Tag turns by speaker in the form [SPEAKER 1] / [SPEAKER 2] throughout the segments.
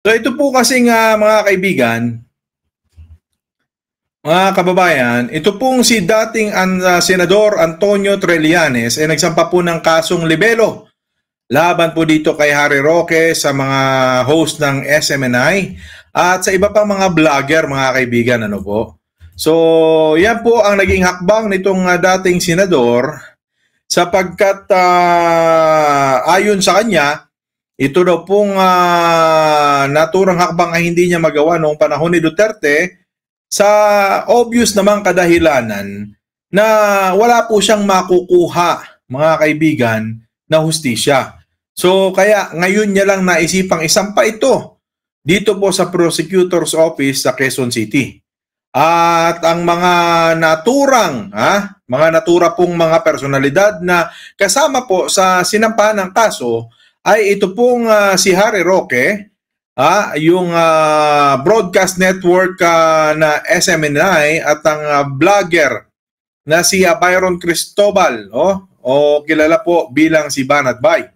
[SPEAKER 1] So ito po kasi nga mga kaibigan, mga kababayan, ito pong si dating an, uh, Senador Antonio Trelianes ay eh, nagsampa po ng kasong libelo laban po dito kay Harry Roque sa mga host ng SMNI at sa iba pang mga vlogger mga kaibigan ano po. So yan po ang naging hakbang nitong uh, dating senador sapagkat uh, ayon sa kanya ito daw pong uh, naturang hakbang ay hindi niya magawa noong panahon ni Duterte sa obvious namang kadahilanan na wala po siyang makukuha, mga kaibigan, na hustisya. So kaya ngayon niya lang naisipang isang pa ito dito po sa prosecutor's office sa Quezon City. At ang mga naturang, ha, mga natura pong mga personalidad na kasama po sa sinampa ng kaso ay ito pong uh, si Harry Roque, ah, yung uh, broadcast network uh, na SMNI at ang uh, vlogger na si uh, Byron Cristobal, oh, o kilala po bilang si Banat Bay.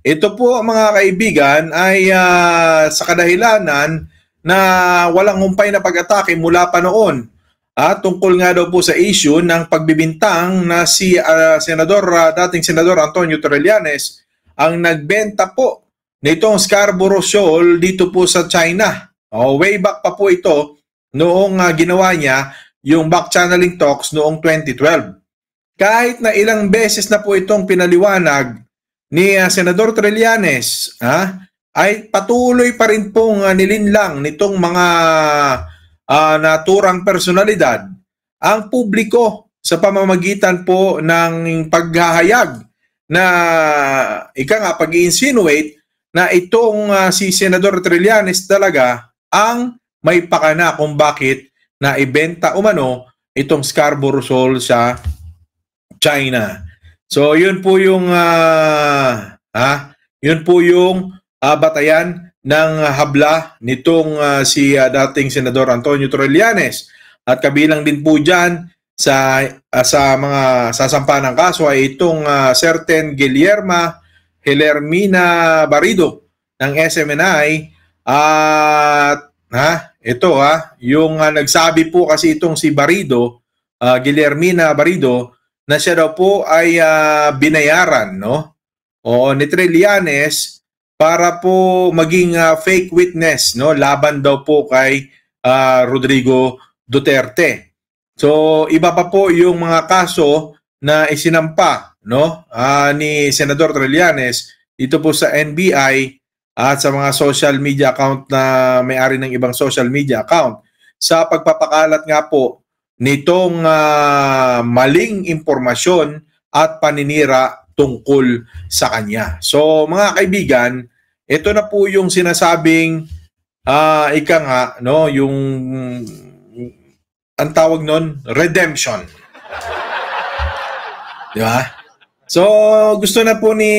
[SPEAKER 1] Ito po mga kaibigan ay uh, sa kadahilanan na walang humpay na pag-atake mula pa noon ah, tungkol nga daw po sa issue ng pagbibintang na si uh, Senador, uh, dating Senador Antonio Torrellanes ang nagbenta po nitong Scarborough Shoal dito po sa China. Oh, way back pa po ito noong uh, ginawa niya yung back channeling talks noong 2012. Kahit na ilang beses na po itong pinaliwanag ni uh, Senador Trillanes, ha, ah, ay patuloy pa rin pong uh, nilinlang nitong mga uh, naturang personalidad ang publiko sa pamamagitan po ng paghahayag na ika nga pag-insinuate na itong uh, si Senador Trillanes talaga ang may pakana kung bakit na ibenta umano itong Scarborough Shoal sa China. So yun po yung uh, ah, ha, ah, yun po yung uh, batayan ng habla nitong uh, si uh, dating Senador Antonio Trillanes. At kabilang din po dyan sa uh, sa mga sasampa ng kaso ay itong uh, ah, certain Guillerma Hilermina Barido ng SMNI at uh, ha ito ha yung uh, nagsabi po kasi itong si Barido uh, Guillermina Barido na siya daw po ay uh, binayaran no o ni Trillanes para po maging uh, fake witness no laban daw po kay uh, Rodrigo Duterte So iba pa po yung mga kaso na isinampa no uh, ni Senador Trillanes dito po sa NBI at sa mga social media account na may-ari ng ibang social media account sa pagpapakalat nga po nitong uh, maling impormasyon at paninira tungkol sa kanya. So mga kaibigan, ito na po yung sinasabing uh, ika nga no yung ang tawag nun, redemption. Di ba? So, gusto na po ni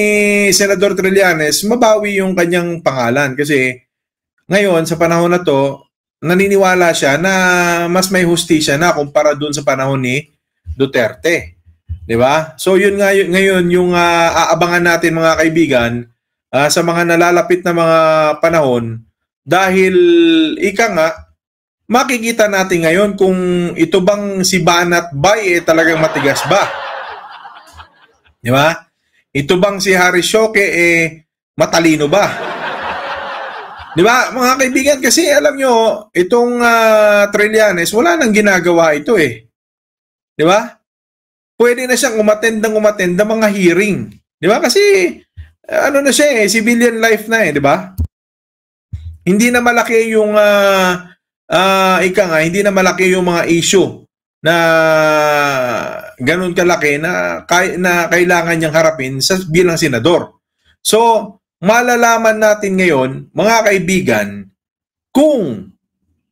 [SPEAKER 1] Senador Trillanes mabawi yung kanyang pangalan kasi ngayon sa panahon na to, naniniwala siya na mas may hustisya na kumpara doon sa panahon ni Duterte. 'Di ba? So yun nga ngayon yung uh, aabangan natin mga kaibigan uh, sa mga nalalapit na mga panahon dahil ika nga makikita natin ngayon kung ito bang si Banat Bay eh, talagang matigas ba? Di ba? Ito bang si Harry Shoke eh matalino ba? Di ba? Mga kaibigan, kasi alam nyo, itong uh, Trillanes, wala nang ginagawa ito eh. Di ba? Pwede na siyang umatend ng umatend ng mga hearing. Di ba? Kasi eh, ano na siya eh, civilian life na eh, di ba? Hindi na malaki yung uh, uh, ika nga, hindi na malaki yung mga issue na ganun kalaki na, na kailangan niyang harapin sa bilang senador. So, malalaman natin ngayon, mga kaibigan, kung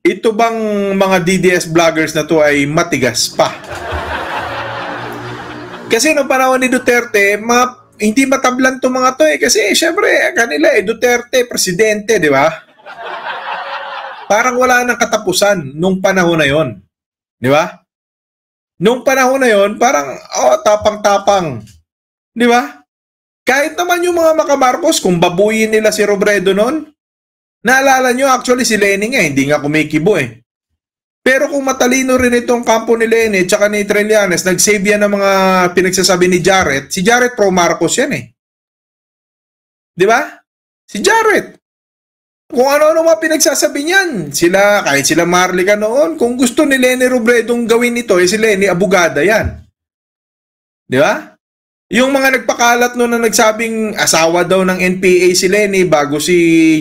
[SPEAKER 1] ito bang mga DDS vloggers na to ay matigas pa. Kasi noong panahon ni Duterte, mga, hindi matablan to mga to eh. Kasi syempre, kanila eh, Duterte, presidente, di ba? parang wala nang katapusan nung panahon na yon. Di ba? Nung panahon na yon, parang, oh, tapang-tapang. Di ba? Kahit naman yung mga makamarcos, kung babuyin nila si Robredo noon, naalala nyo, actually si Lenny nga, hindi nga kumikibo eh. Pero kung matalino rin itong kampo ni Lenny tsaka ni Trillanes, nag-save yan ng mga pinagsasabi ni Jarrett, si Jarrett pro Marcos yan eh. Di ba? Si Jarrett. Kung ano-ano mga pinagsasabi niyan. Sila, kahit sila Marlica noon, kung gusto ni Lenny Robredong gawin ito, eh si Lenny, abugada yan. Di ba? Yung mga nagpakalat noon na nagsabing asawa daw ng NPA si Lenny bago si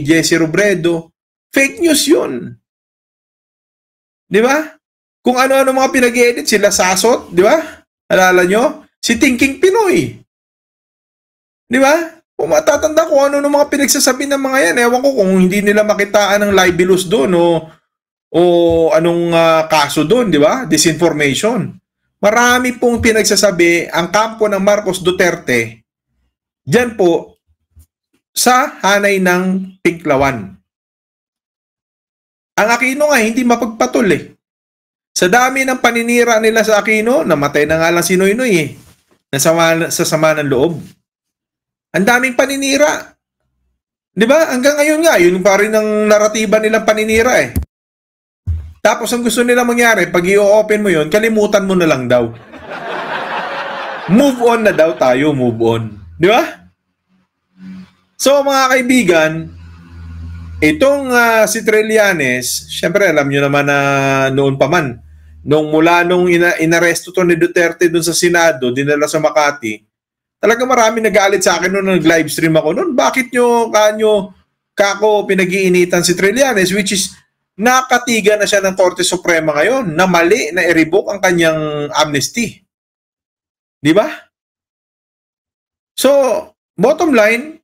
[SPEAKER 1] Jesse Robredo, fake news yun. Di ba? Kung ano-ano mga pinag-edit, sila sasot, di ba? Alala nyo? Si Thinking Pinoy. Di ba? O matatanda ko ano ng mga pinagsasabi ng mga yan. Ewan ko kung hindi nila makitaan ang libelous doon o, o anong uh, kaso doon, di ba? Disinformation. Marami pong pinagsasabi ang kampo ng Marcos Duterte Diyan po sa hanay ng Tinklawan. Ang Aquino nga hindi mapagpatol eh. Sa dami ng paninira nila sa Aquino, namatay na nga lang si Noynoy eh. Nasama, sama ng loob. Ang daming paninira. 'Di ba? Hanggang ngayon nga, 'yun pa rin ang naratiba nilang paninira eh. Tapos ang gusto nila mangyari, pag i-open mo 'yon, kalimutan mo na lang daw. move on na daw tayo, move on. 'Di ba? So mga kaibigan, itong uh, si Trillanes, syempre alam niyo naman na noon pa man, nung mula nung ina- inaresto to ni Duterte dun sa Senado, dinala sa Makati, Talaga marami nagalit sa akin noong nag stream ako noon. Bakit nyo, kanyo, kako pinag-iinitan si Trillanes which is nakatiga na siya ng Korte Suprema ngayon na mali na i-revoke ang kanyang amnesty. Di ba? So, bottom line,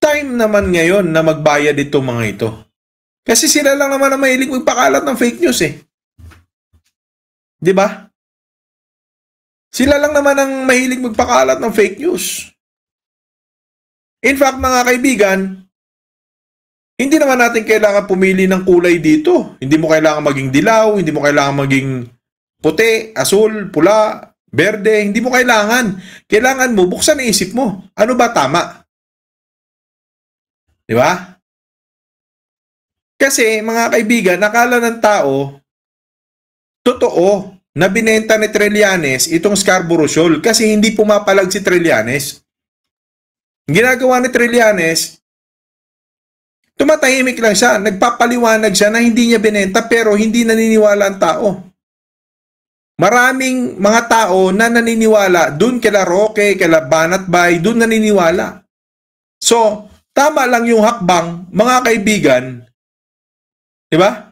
[SPEAKER 1] time naman ngayon na magbayad itong mga ito. Kasi sila lang naman ang mahilig magpakalat ng fake news eh. Di ba? Sila lang naman ang mahilig magpakalat ng fake news. In fact, mga kaibigan, hindi naman natin kailangan pumili ng kulay dito. Hindi mo kailangan maging dilaw, hindi mo kailangan maging puti, asul, pula, berde, hindi mo kailangan. Kailangan mo, buksan ang isip mo. Ano ba tama? Di ba? Kasi mga kaibigan, nakala ng tao, totoo na binenta ni Trillanes itong Scarborough Shoal kasi hindi pumapalag si Trillanes. Ginagawa ni Trillanes, tumatahimik lang siya, nagpapaliwanag siya na hindi niya binenta pero hindi naniniwala ang tao. Maraming mga tao na naniniwala doon La Roque, kay La Banat Bay, doon naniniwala. So, tama lang yung hakbang, mga kaibigan. 'Di ba?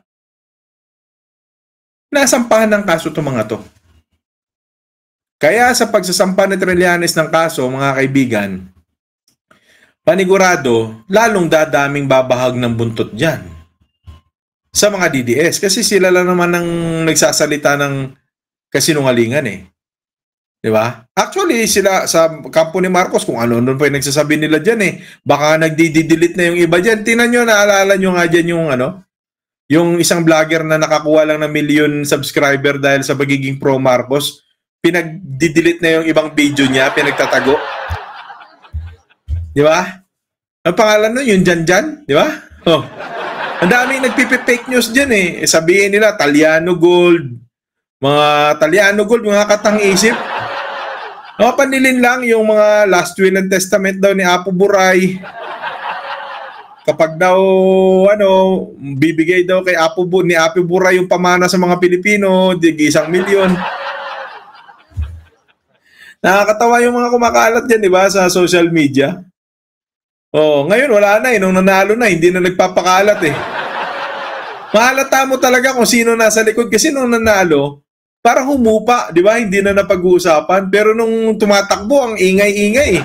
[SPEAKER 1] Nasampahan ng kaso itong mga to. Kaya sa pagsasampa ni Trillanes ng kaso, mga kaibigan, panigurado, lalong dadaming babahag ng buntot dyan sa mga DDS. Kasi sila lang naman ang nagsasalita ng kasinungalingan eh. Di ba? Actually, sila sa kampo ni Marcos, kung ano-ano pa yung nagsasabi nila dyan eh. Baka nagdi-delete na yung iba dyan. Tingnan nyo, naalala nyo nga dyan yung ano, yung isang vlogger na nakakuha lang ng million subscriber dahil sa pagiging pro Marcos, pinag-delete na yung ibang video niya, pinagtatago. Di ba? Ang pangalan nun, yung Janjan, di ba? Oh. Ang dami nagpipi-fake news dyan eh. eh. Sabihin nila, Taliano Gold, mga Taliano Gold, mga katang isip. panilin lang yung mga last will and testament daw ni Apo Buray kapag daw ano bibigay daw kay Apo Bu ni Apo Bura yung pamana sa mga Pilipino, dig isang milyon. Nakakatawa yung mga kumakalat diyan, di ba, sa social media. Oh, ngayon wala na eh. Nung nanalo na, hindi na nagpapakalat eh. Mahalata mo talaga kung sino nasa likod kasi nung nanalo, para humupa, di ba? Hindi na napag-uusapan. Pero nung tumatakbo, ang ingay-ingay eh.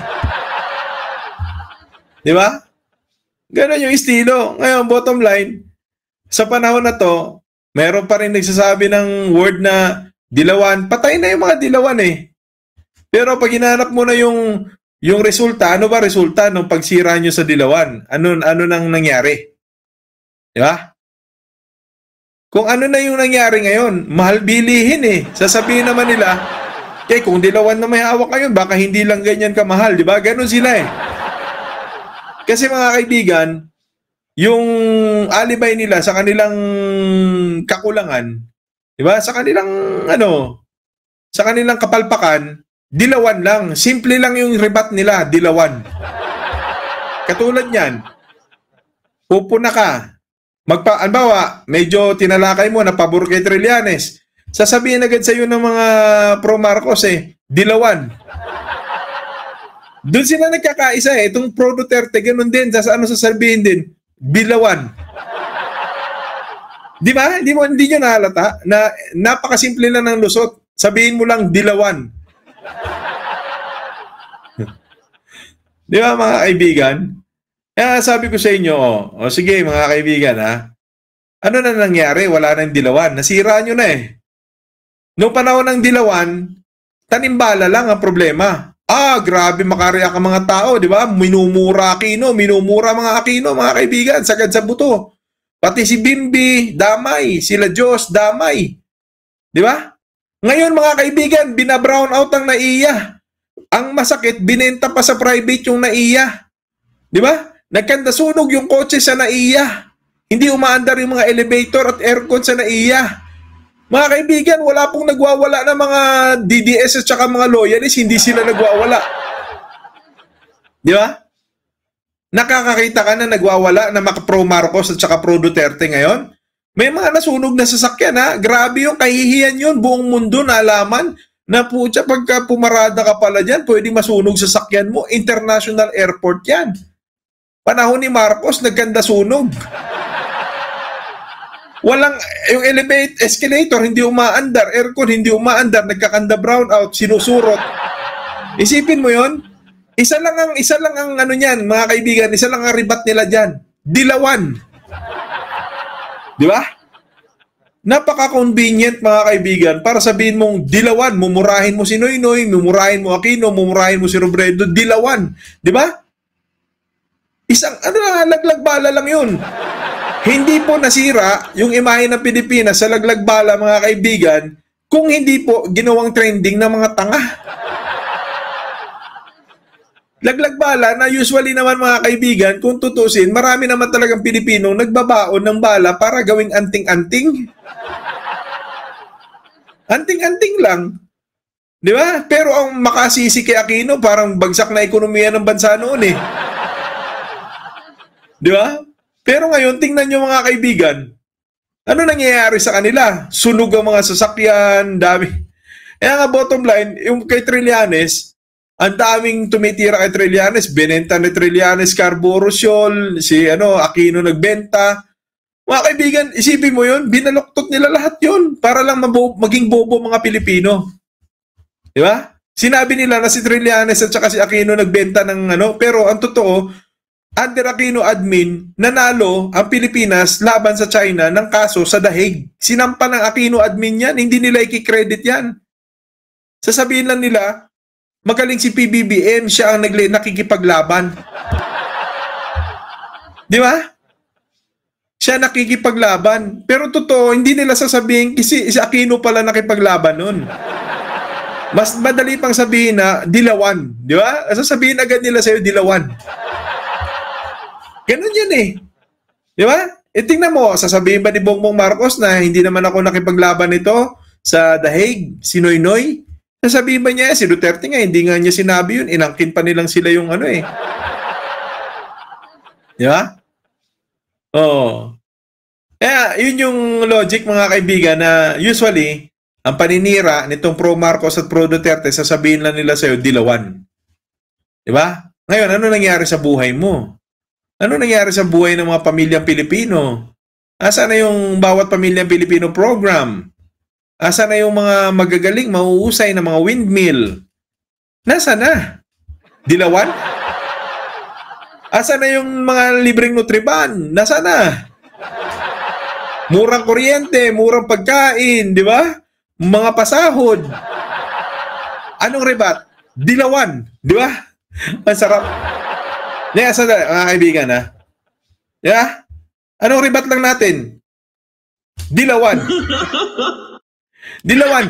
[SPEAKER 1] Di ba? Ganon yung estilo. Ngayon, bottom line, sa panahon na to, meron pa rin nagsasabi ng word na dilawan. Patay na yung mga dilawan eh. Pero pag hinanap mo na yung yung resulta, ano ba resulta ng pagsira nyo sa dilawan? Ano ano nang nangyari? Di ba? Kung ano na yung nangyari ngayon, mahal bilihin eh. Sasabihin naman nila, kaya kung dilawan na may hawak ngayon, baka hindi lang ganyan kamahal, di ba? Ganon sila eh. Kasi mga kaibigan, yung alibay nila sa kanilang kakulangan, di ba? Sa kanilang ano, sa kanilang kapalpakan, dilawan lang. Simple lang yung rebat nila, dilawan. Katulad niyan, pupuna ka. Magpa, anbawa, medyo tinalakay mo na pabor kay Trillanes. Sasabihin agad sa iyo ng mga pro Marcos eh, dilawan. Doon sila nagkakaisa eh. Itong pro Duterte, ganun din. Sa ano sasabihin din? Bilawan. Di ba? Hindi mo hindi niyo nahalata na napakasimple lang ng lusot. Sabihin mo lang dilawan. Di ba mga kaibigan? Eh, sabi ko sa inyo, oh, oh, sige mga kaibigan ha. Ano na nangyari? Wala na yung dilawan. Nasira nyo na eh. Noong panahon ng dilawan, tanimbala lang ang problema. Ah, grabe makarya ka mga tao, di ba? Minumura Aquino, minumura mga Aquino, mga kaibigan, sagad sa buto. Pati si Bimbi, damay. Sila Diyos, damay. Di ba? Ngayon mga kaibigan, binabrown out ang naiya. Ang masakit, binenta pa sa private yung naiya. Di ba? sunog yung kotse sa naiya. Hindi umaandar yung mga elevator at aircon sa naiya. Mga kaibigan, wala pong nagwawala ng mga DDS at saka mga loyalists, hindi sila nagwawala. Di ba? Nakakakita ka na nagwawala na mga pro Marcos at saka pro Duterte ngayon? May mga nasunog na sasakyan ha. Grabe yung kahihiyan yun. Buong mundo na alaman na po siya pagka pumarada ka pala dyan, pwede masunog sasakyan mo. International airport yan. Panahon ni Marcos, nagkanda sunog. Walang, yung elevate, escalator, hindi umaandar. Aircon, hindi umaandar. Nagkakanda brownout, sinusurot. Isipin mo yon Isa lang ang, isa lang ang ano niyan, mga kaibigan, isa lang ang ribat nila diyan. Dilawan. Di ba? Napaka-convenient mga kaibigan para sabihin mong dilawan, mumurahin mo si Noynoy, mumurahin mo Aquino, mumurahin mo si Robredo, dilawan. Di ba? Isang, ano lang, laglag bala lang yun. Hindi po nasira yung imahe ng Pilipinas sa laglag bala mga kaibigan kung hindi po ginawang trending ng mga tanga. Laglag bala na usually naman mga kaibigan, kung tutusin, marami naman talagang Pilipinong nagbabaon ng bala para gawing anting-anting. Anting-anting lang. Di ba? Pero ang makasisi kay Aquino, parang bagsak na ekonomiya ng bansa noon eh. Di ba? Pero ngayon, tingnan nyo mga kaibigan, ano nangyayari sa kanila? Sunog ang mga sasakyan, dami. Kaya nga bottom line, yung kay Trillanes, ang daming tumitira kay Trillanes, binenta ni Trillanes Carburo Siol, si ano, Aquino nagbenta. Mga kaibigan, isipin mo yun, binaluktot nila lahat yun para lang maging bobo mga Pilipino. Di ba? Sinabi nila na si Trillanes at saka si Aquino nagbenta ng ano, pero ang totoo, Under Aquino admin, nanalo ang Pilipinas laban sa China ng kaso sa The Hague. Sinampa ng Aquino admin yan, hindi nila i-credit yan. Sasabihin lang nila, magaling si PBBM, siya ang nagli- nakikipaglaban. Di ba? Siya nakikipaglaban. Pero totoo, hindi nila sasabihin kasi si Aquino pala nakipaglaban nun. Mas madali pang sabihin na dilawan. Di ba? Sasabihin agad nila sa'yo dilawan. Ganun yun eh. Di ba? E tingnan mo, sasabihin ba ni Bongbong Marcos na hindi naman ako nakipaglaban nito sa The Hague, si Noynoy? Sasabihin ba niya, eh, si Duterte nga, hindi nga niya sinabi yun, inangkin pa nilang sila yung ano eh. Di ba? Oo. Oh. Kaya yun yung logic mga kaibigan na usually, ang paninira nitong pro Marcos at pro Duterte, sasabihin lang nila sa'yo, dilawan. Di ba? Ngayon, ano nangyari sa buhay mo? Ano nangyari sa buhay ng mga pamilyang Pilipino? Asa na yung bawat pamilyang Pilipino program? Asa na yung mga magagaling, mauusay na mga windmill? Nasa na? Dilawan? Asa na yung mga libreng nutriban? Nasa na? Murang kuryente, murang pagkain, di ba? Mga pasahod. Anong rebat? Dilawan, di ba? Ang sarap. Yeah, sa mga kaibigan ha. Yeah? Anong ribat lang natin? Dilawan. Dilawan.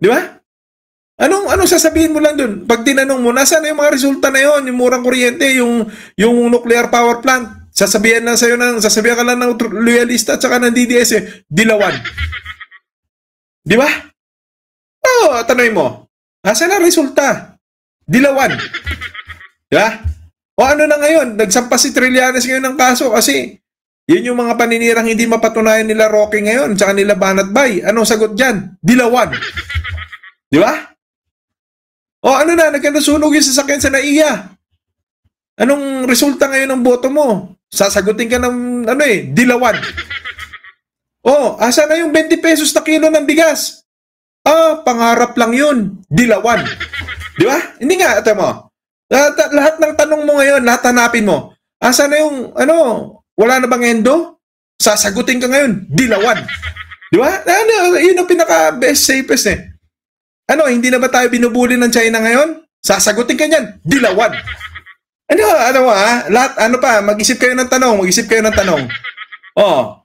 [SPEAKER 1] Di ba? Anong anong sasabihin mo lang doon? Pag tinanong mo, nasaan na yung mga resulta na yon, yung murang kuryente, yung yung nuclear power plant, sasabihan na sa'yo ng, sasabihan ka lang ng loyalista at saka ng DDS, eh, dilawan. Di ba? Oo, oh, tanongin mo. Nasaan na resulta? Dilawan. Di ba? O ano na ngayon, Nagsampas si Trillanes ngayon ng kaso kasi yun yung mga paninirang hindi mapatunayan nila Rocky ngayon sa kanila Banat Bay. Anong sagot dyan? Dilawan. Di ba? O ano na, nagkanasunog yung sasakyan sa naiya. Anong resulta ngayon ng boto mo? Sasagutin ka ng ano eh, dilawan. O, asa na yung 20 pesos na kilo ng bigas? Ah, pangarap lang yun. Dilawan. Di ba? Hindi nga, ito mo. Lahat, lahat ng tanong mo ngayon, lahat hanapin mo. Asa na yung, ano, wala na bang endo? Sasagutin ka ngayon, dilawan. Di ba? Ano, yun ang pinaka-best safest eh. Ano, hindi na ba tayo binubuli ng China ngayon? Sasagutin ka niyan, dilawan. Ano, ano ha? Lahat, ano pa, mag-isip kayo ng tanong, mag-isip kayo ng tanong. Oh.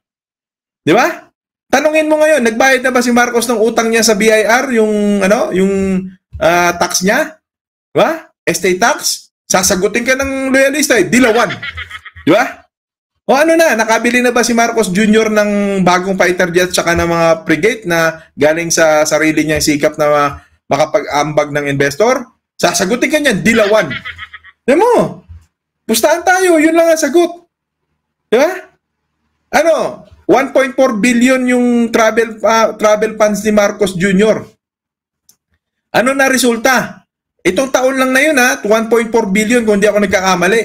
[SPEAKER 1] Di ba? Tanungin mo ngayon, nagbayad na ba si Marcos ng utang niya sa BIR, yung, ano, yung uh, tax niya? Di ba? estate tax, sasagutin ka ng loyalista eh, dilawan. Di ba? O ano na, nakabili na ba si Marcos Jr. ng bagong fighter jet tsaka ng mga frigate na galing sa sarili niyang sikap na makapag-ambag ng investor? Sasagutin ka niyan, dilawan. Di mo? Pustahan tayo, yun lang ang sagot. Di ba? Ano, 1.4 billion yung travel uh, travel funds ni Marcos Jr. Ano na resulta? Itong taon lang na yun ha, 1.4 billion kung hindi ako nagkakamali.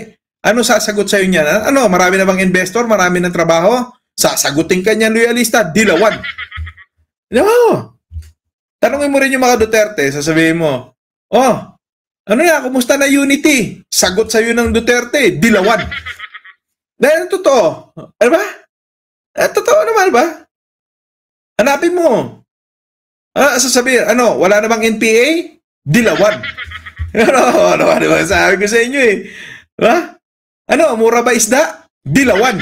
[SPEAKER 1] Ano sasagot sa inyo niyan? Ano, marami na bang investor? Marami ng trabaho? Sasagutin ka niyan, loyalista? Dilawan. No. Tanongin mo rin yung mga Duterte, sasabihin mo, Oh, ano na, kumusta na unity? Sagot sa'yo ng Duterte, dilawan. Dahil totoo. Ano ba? Eh, totoo naman ba? Hanapin mo. Ah, sasabihin, ano, wala na bang NPA? dilawan. ano, ano, ano, sabi ko sa inyo eh. Ha? Ano, mura ba isda? Dilawan.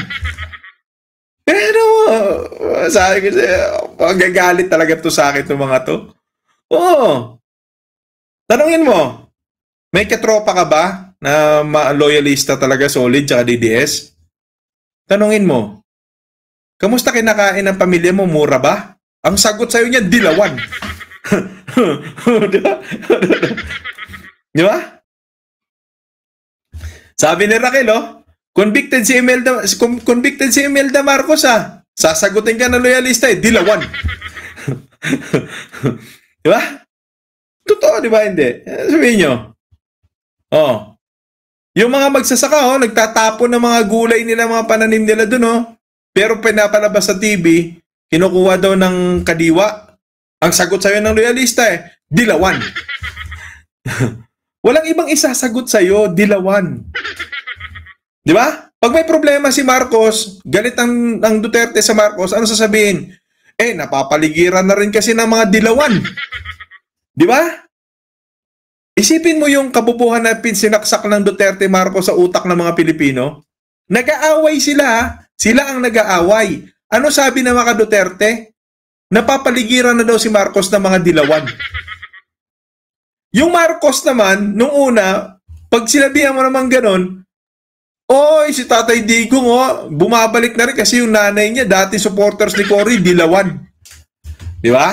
[SPEAKER 1] Pero, eh, ano sabi ko sa inyo, magagalit talaga to sa akin itong mga to. Oo. Tanungin mo, may katropa ka ba na ma- loyalista talaga, solid, tsaka DDS? Tanungin mo, kamusta kinakain ng pamilya mo? Mura ba? Ang sagot sa'yo niya, dilawan. di ba? Sabi ni Raquel, oh, convicted si Imelda, convicted si Imelda Marcos, ah. Sasagutin ka na loyalista, eh. Dilawan. di ba? Totoo, di ba? Hindi. Sabihin nyo. Oh. Yung mga magsasaka, oh, nagtatapon ng mga gulay nila, mga pananim nila dun, oh. Pero pinapalabas sa TV, kinukuha daw ng kadiwa ang sagot sa'yo ng loyalista eh, dilawan. Walang ibang isasagot sa'yo, dilawan. Di ba? Pag may problema si Marcos, galit ang, ang Duterte sa Marcos, ano sasabihin? Eh, napapaligiran na rin kasi ng mga dilawan. Di ba? Isipin mo yung kabubuhan na pinsinaksak ng Duterte Marcos sa utak ng mga Pilipino. Nag-aaway sila. Sila ang nag-aaway. Ano sabi ng mga Duterte? napapaligiran na daw si Marcos ng mga dilawan. Yung Marcos naman, nung una, pag sinabihan mo naman ganun, Oy, si Tatay Digong, oh, bumabalik na rin kasi yung nanay niya, dati supporters ni Cory, dilawan. Di ba?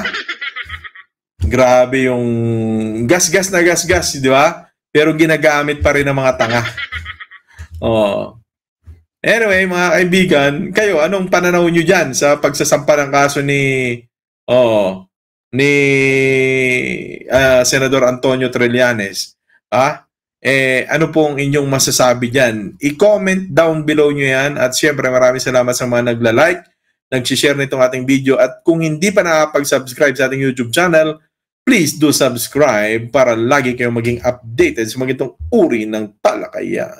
[SPEAKER 1] Grabe yung gas-gas na gas-gas, di ba? Pero ginagamit pa rin ng mga tanga. Oh. Anyway, mga kaibigan, kayo, anong pananaw nyo dyan sa pagsasampa ng kaso ni, oh, ni uh, Senador Antonio Trillanes? Ah, eh, ano pong inyong masasabi dyan? I-comment down below nyo yan at syempre maraming salamat sa mga nagla-like, nag-share nitong ating video at kung hindi pa nakapag-subscribe sa ating YouTube channel, please do subscribe para lagi kayong maging updated sa mga itong uri ng talakayan.